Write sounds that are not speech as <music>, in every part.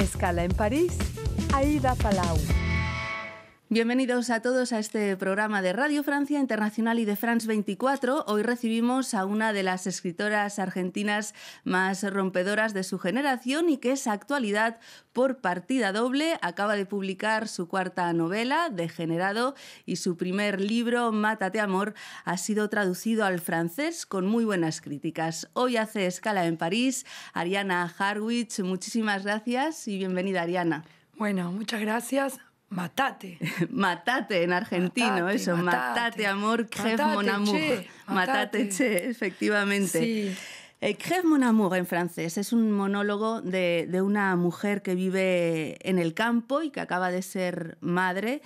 Escala en París, Aida Palau. Bienvenidos a todos a este programa de Radio Francia Internacional y de France 24. Hoy recibimos a una de las escritoras argentinas más rompedoras de su generación y que es actualidad por partida doble. Acaba de publicar su cuarta novela, Degenerado, y su primer libro, Mátate Amor, ha sido traducido al francés con muy buenas críticas. Hoy hace escala en París. Ariana Harwich, muchísimas gracias y bienvenida, Ariana. Bueno, muchas gracias. Matate. <laughs> matate en argentino, eso. Matate, amor, crève mon amour. matate, che, efectivamente. Sí. Eh, crève mon amour en francés es un monólogo de, de una mujer que vive en el campo y que acaba de ser madre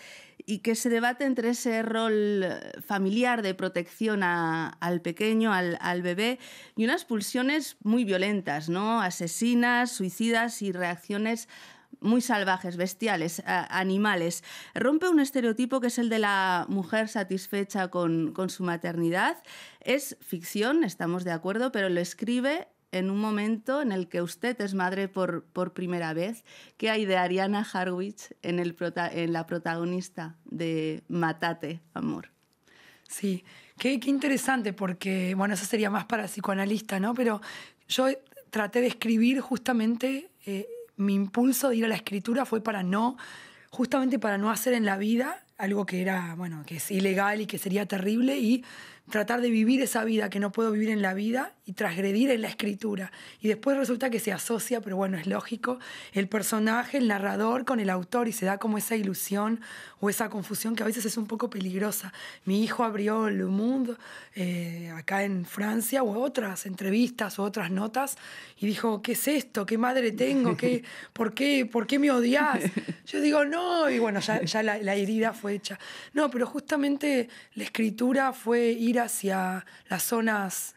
y que se debate entre ese rol familiar de protección al pequeño, al, al, bebé, y unas pulsiones muy violentas, ¿no? asesinas, suicidas y reacciones muy salvajes, bestiales, animales. Rompe un estereotipo que es el de la mujer satisfecha con, su maternidad. Es ficción, estamos de acuerdo, pero lo escribe en un momento en el que usted es madre por, por primera vez. ¿Qué hay de Ariana Harwich en, el en la protagonista de Matate, amor? Sí, qué, qué, interesante porque, bueno, eso sería más para psicoanalista, ¿no? Pero yo traté de escribir justamente eh, mi impulso de ir a la escritura fue para no, justamente para no hacer en la vida algo que era, bueno, que es ilegal y que sería terrible y tratar de vivir esa vida que no puedo vivir en la vida y transgredir en la escritura. Y después resulta que se asocia, pero bueno, es lógico, el personaje, el narrador con el autor y se da como esa ilusión o esa confusión que a veces es un poco peligrosa. Mi hijo abrió Le Monde eh, acá en Francia o otras entrevistas o otras notas y dijo, ¿qué es esto? ¿Qué madre tengo? ¿Qué, <laughs> ¿por, qué, ¿Por qué me odias? Yo digo, no, y bueno, ya, la, la herida fue hecha. No, pero justamente la escritura fue ir hacia las zonas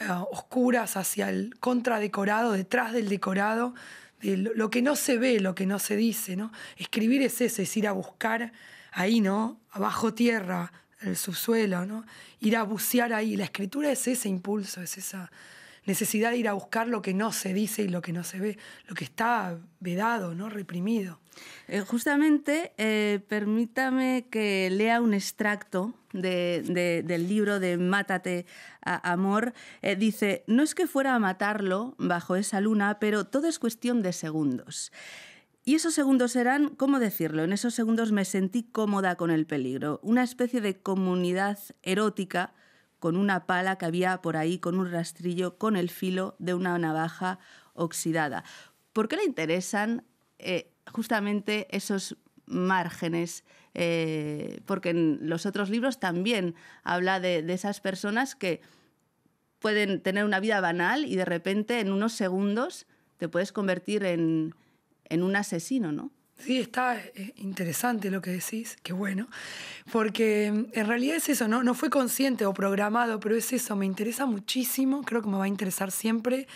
eh, oscuras, hacia el contradecorado, detrás del decorado, de lo que no se ve, lo que no se dice. ¿no? Escribir es eso, es ir a buscar ahí, ¿no? abajo tierra, el subsuelo, ¿no? ir a bucear ahí. La escritura es ese impulso, es esa necesidad de ir a buscar lo que no se dice y lo que no se ve, lo que está vedado, ¿no? reprimido. Eh, justamente, eh, permítame que lea un extracto del libro de Mátate Amor. Eh, dice, no es que fuera a matarlo bajo esa luna, pero todo es cuestión de segundos. Y esos segundos eran, ¿cómo decirlo? En esos segundos me sentí cómoda con el peligro, una especie de comunidad erótica con una pala que había por ahí, con un rastrillo, con el filo de una navaja oxidada. ¿Por qué le interesan eh, justamente esos márgenes, eh, porque en los otros libros también habla de, esas personas que pueden tener una vida banal y de repente en unos segundos te puedes convertir en, en un asesino, ¿no? Sí, está interesante lo que decís, qué bueno, porque mm, en realidad es eso, ¿no? no fue consciente o programado, pero es eso, me interesa muchísimo, creo que me va a interesar siempre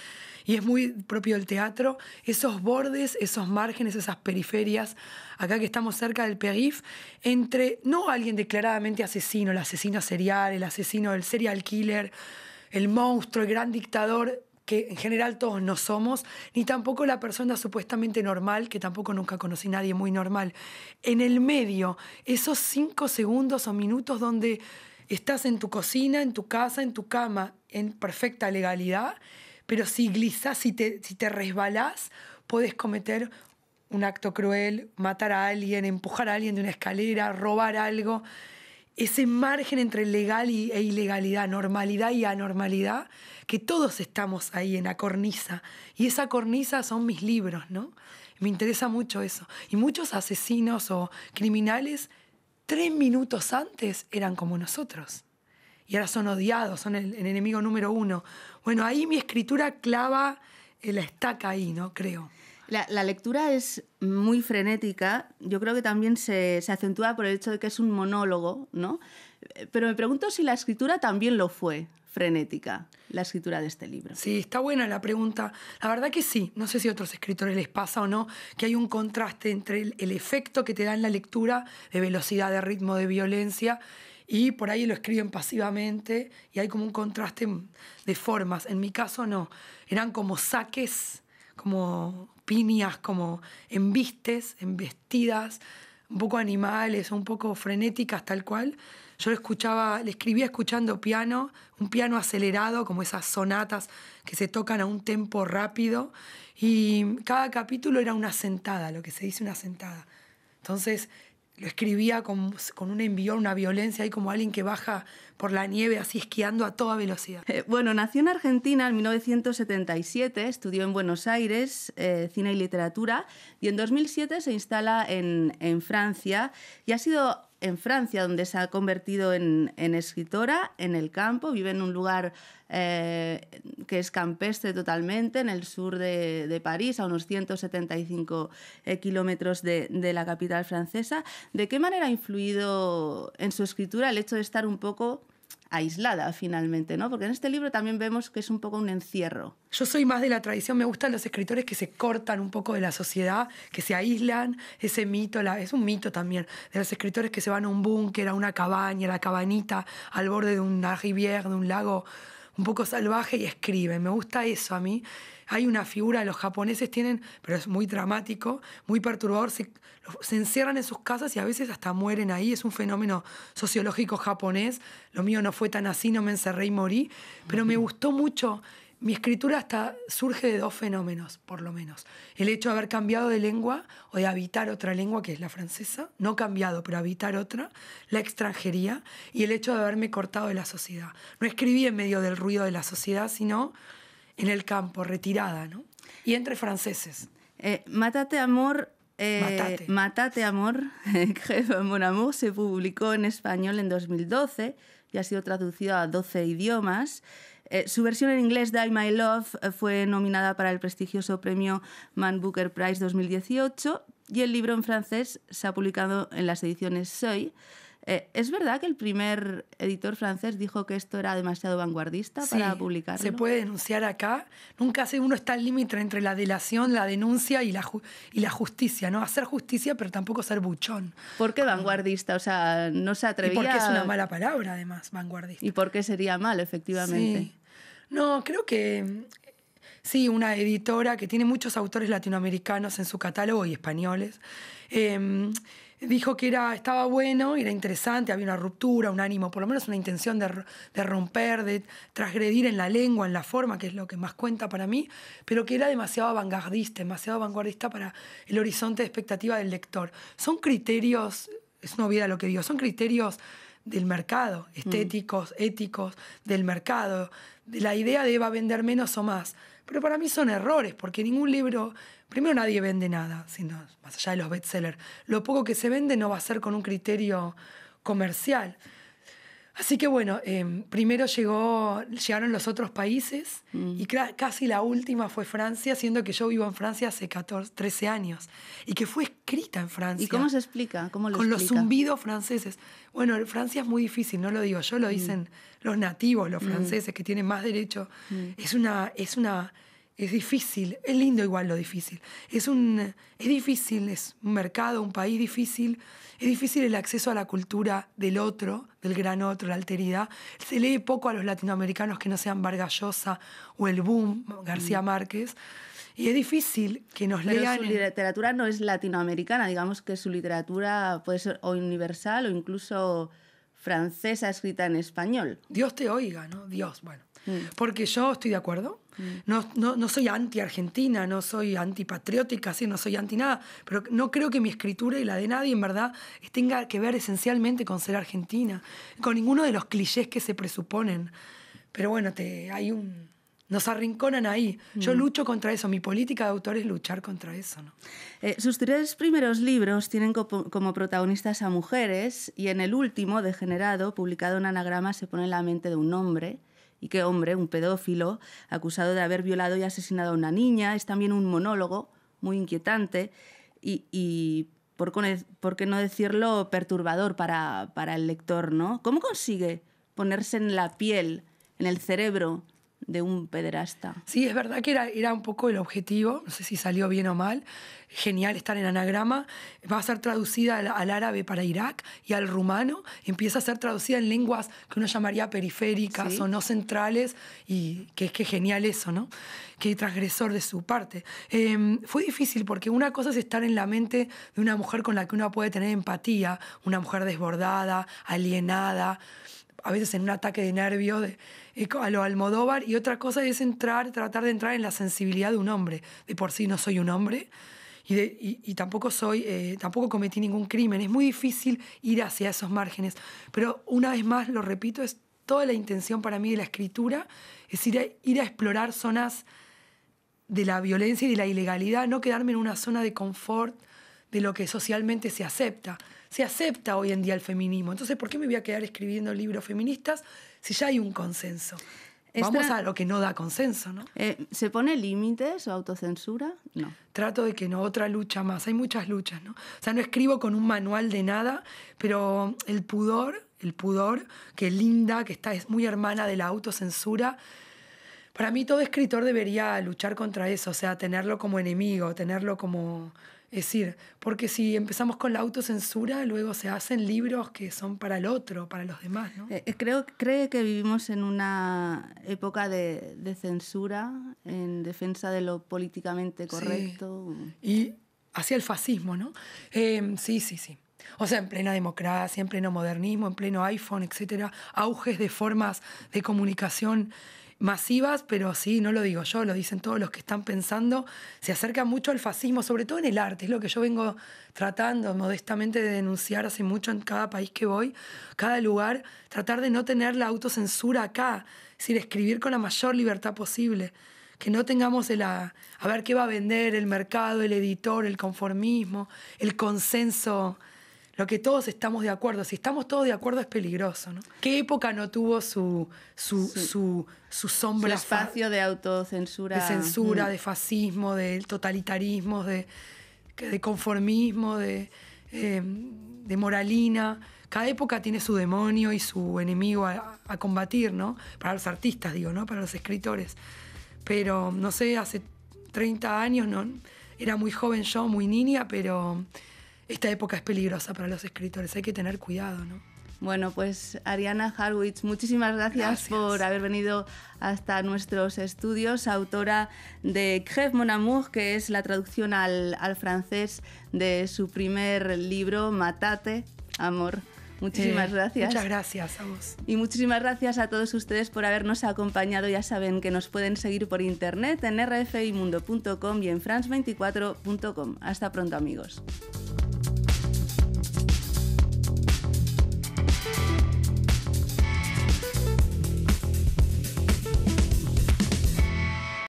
y es muy propio del teatro, esos bordes, esos márgenes, esas periferias, acá que estamos cerca del Perif, entre no alguien declaradamente asesino, el asesino serial, el asesino, del serial killer, el monstruo, el gran dictador, que en general todos no somos, ni tampoco la persona supuestamente normal, que tampoco nunca conocí a nadie muy normal. En el medio, esos cinco segundos o minutos donde estás en tu cocina, en tu casa, en tu cama, en perfecta legalidad, pero si glisas, si te, si te resbalás, puedes cometer un acto cruel, matar a alguien, empujar a alguien de una escalera, robar algo ese margen entre legal e ilegalidad, normalidad y anormalidad, que todos estamos ahí en la cornisa. Y esa cornisa son mis libros, ¿no? Me interesa mucho eso. Y muchos asesinos o criminales, tres minutos antes, eran como nosotros. Y ahora son odiados, son el, enemigo número uno. Bueno, ahí mi escritura clava eh, la estaca ahí, ¿no? Creo. La, lectura es muy frenética. Yo creo que también se, acentúa por el hecho de que es un monólogo, ¿no? Pero me pregunto si la escritura también lo fue frenética, la escritura de este libro. Sí, está buena la pregunta. La verdad que sí. No sé si a otros escritores les pasa o no, que hay un contraste entre el efecto que te da en la lectura de velocidad, de ritmo, de violencia y por ahí lo escriben pasivamente y hay como un contraste de formas. En mi caso no, eran como saques, como, piñas como embistes, embestidas, un poco animales, un poco frenéticas tal cual. Yo le escuchaba, le escribía escuchando piano, un piano acelerado, como esas sonatas que se tocan a un tempo rápido. Y cada capítulo era una sentada, lo que se dice una sentada. Entonces lo escribía con, con un envión, una violencia, ahí como alguien que baja por la nieve así esquiando a toda velocidad. Eh, bueno, nació en Argentina en 1977, estudió en Buenos Aires eh, cine y literatura y en 2007 se instala en, en Francia y ha sido en Francia, donde se ha convertido en, escritora en el campo. Vive en un lugar eh, que es campestre totalmente, en el sur de, París, a unos 175 eh, kilómetros de, la capital francesa. ¿De qué manera ha influido en su escritura el hecho de estar un poco aislada finalmente, ¿no? Porque en este libro también vemos que es un poco un encierro. Yo soy más de la tradición, me gustan los escritores que se cortan un poco de la sociedad, que se aíslan, ese mito, es un mito también, de los escritores que se van a un búnker, a una cabaña, a la cabanita, al borde de una riviera, de un lago un poco salvaje y escriben, me gusta eso a mí hay una figura, los japoneses tienen, pero es muy dramático, muy perturbador, se, se encierran en sus casas y a veces hasta mueren ahí, es un fenómeno sociológico japonés, lo mío no fue tan así, no me encerré y morí, pero me gustó mucho mi escritura hasta surge de dos fenómenos, por lo menos. El hecho de haber cambiado de lengua o de habitar otra lengua, que es la francesa, no cambiado, pero habitar otra, la extranjería, y el hecho de haberme cortado de la sociedad. No escribí en medio del ruido de la sociedad, sino en el campo, retirada, ¿no? Y entre franceses. Eh, Matate, Amor. Eh, Matate. Amor, <laughs> Mon Amour, se publicó en español en 2012 y ha sido traducido a 12 idiomas. Eh, su versión en inglés, Die My Love, fue nominada para el prestigioso premio Man Booker Prize 2018 y el libro en francés se ha publicado en las ediciones Soy. Eh, ¿Es verdad que el primer editor francés dijo que esto era demasiado vanguardista para publicarlo? Se puede denunciar acá. Nunca hace uno está al límite entre la delación, la denuncia y la, y la justicia, ¿no? Hacer justicia, pero tampoco ser buchón. ¿Por qué vanguardista? O sea, no se atrevía. Y porque es una mala palabra, además, vanguardista. Y por qué sería mal, efectivamente. No, creo que sí, una editora que tiene muchos autores latinoamericanos en su catálogo y españoles. Em, dijo que era, estaba bueno, era interesante, había una ruptura, un ánimo, por lo menos una intención de, romper, de transgredir en la lengua, en la forma, que es lo que más cuenta para mí, pero que era demasiado vanguardista, demasiado vanguardista para el horizonte de expectativa del lector. Son criterios, es una vida lo que digo, son criterios del mercado, mm. estéticos, éticos, del mercado, de la idea de va a vender menos o más. Pero para mí son errores, porque ningún libro Primero nadie vende nada, sino más allá de los bestsellers. Lo poco que se vende no va a ser con un criterio comercial. Así que bueno, em, primero llegó, llegaron los otros países mm. y casi la última fue Francia, siendo que yo vivo en Francia hace 14, 13 años y que fue escrita en Francia. ¿Y cómo se explica? ¿Cómo con los zumbidos franceses. Bueno, Francia es muy difícil, no lo digo yo, lo mm. dicen los nativos, los mm. franceses, que tienen más derecho. Es una... Es una es difícil, es lindo igual lo difícil. Es, un, es difícil, es un mercado, un país difícil, es difícil el acceso a la cultura del otro, del gran otro, la alteridad. Se lee poco a los latinoamericanos que no sean Vargallosa o el boom, García mm. Márquez. Y es difícil que nos Pero lean. Su literatura no es latinoamericana, digamos que su literatura puede ser o universal o incluso francesa escrita en español. Dios te oiga, ¿no? Dios, bueno. Mm. Porque yo estoy de acuerdo. Mm. No, no, soy anti-argentina, no soy antipatriótica, sí, no soy anti-nada. Pero no creo que mi escritura y la de nadie, en verdad, tenga que ver esencialmente con ser argentina, con ninguno de los clichés que se presuponen. Pero bueno, te, hay un nos arrinconan ahí. Yo mm. lucho contra eso, mi política de autor es luchar contra eso. ¿no? Eh, sus tres primeros libros tienen como protagonistas a mujeres y en el último, Degenerado, publicado en anagrama, se pone en la mente de un hombre. Y qué hombre, un pedófilo, acusado de haber violado y asesinado a una niña, es también un monólogo muy inquietante y, por, por, qué no decirlo, perturbador para, para el lector, ¿no? ¿Cómo consigue ponerse en la piel, en el cerebro de un pederasta. Sí, es verdad que era, era un poco el objetivo, no sé si salió bien o mal. Genial estar en anagrama. Va a ser traducida al, árabe para Irak y al rumano. Empieza a ser traducida en lenguas que uno llamaría periféricas o no centrales. Y que es que genial eso, ¿no? Qué transgresor de su parte. Em, fue difícil porque una cosa es estar en la mente de una mujer con la que uno puede tener empatía, una mujer desbordada, alienada a veces en un ataque de nervio, de, a lo Almodóvar y otra cosa es entrar, tratar de entrar en la sensibilidad de un hombre. De por sí no soy un hombre y, tampoco soy, eh, tampoco cometí ningún crimen. Es muy difícil ir hacia esos márgenes. Pero una vez más, lo repito, es toda la intención para mí de la escritura, es ir ir a explorar zonas de la violencia y de la ilegalidad, no quedarme en una zona de confort de lo que socialmente se acepta se acepta hoy en día el feminismo. Entonces, ¿por qué me voy a quedar escribiendo libros feministas si ya hay un consenso? Vamos a lo que no da consenso, ¿no? Eh, ¿Se pone límites o autocensura? No. Trato de que no, otra lucha más. Hay muchas luchas, ¿no? O sea, no escribo con un manual de nada, pero el pudor, el pudor, que linda, que está, es muy hermana de la autocensura. Para mí todo escritor debería luchar contra eso, o sea, tenerlo como enemigo, tenerlo como es decir, porque si empezamos con la autocensura, luego se hacen libros que son para el otro, para los demás. ¿no? Eh, eh, creo, cree que vivimos en una época de, censura en defensa de lo políticamente correcto. Y hacia el fascismo, ¿no? Em, sí, sí, sí. O sea, en plena democracia, en pleno modernismo, en pleno iPhone, etcétera, auges de formas de comunicación masivas, pero sí, no lo digo yo, lo dicen todos los que están pensando, se acerca mucho al fascismo, sobre todo en el arte, es lo que yo vengo tratando modestamente de denunciar hace mucho en cada país que voy, cada lugar, tratar de no tener la autocensura acá, es escribir con la mayor libertad posible, que no tengamos el ah, a ver qué va a vender el mercado, el editor, el conformismo, el consenso lo que todos estamos de acuerdo. Si estamos todos de acuerdo es peligroso, ¿no? ¿Qué época no tuvo su, su, su, sombra? espacio de autocensura. De censura, mm. de fascismo, de totalitarismo, de, conformismo, em, de, moralina. Cada época tiene su demonio y su enemigo a, a combatir, ¿no? Para los artistas, digo, ¿no? Para los escritores. Pero, no sé, hace 30 años, ¿no? Era muy joven yo, muy niña, pero esta época es peligrosa para los escritores, hay que tener cuidado, ¿no? Bueno, pues Ariana Harwitz, muchísimas gracias, por haber venido hasta nuestros estudios, autora de Crève mon amour, que es la traducción al, francés de su primer libro, Matate, Amor. Muchísimas eh, gracias. Muchas gracias a vos. Y muchísimas gracias a todos ustedes por habernos acompañado. Ya saben que nos pueden seguir por internet en rfimundo.com y en france24.com. Hasta pronto, amigos.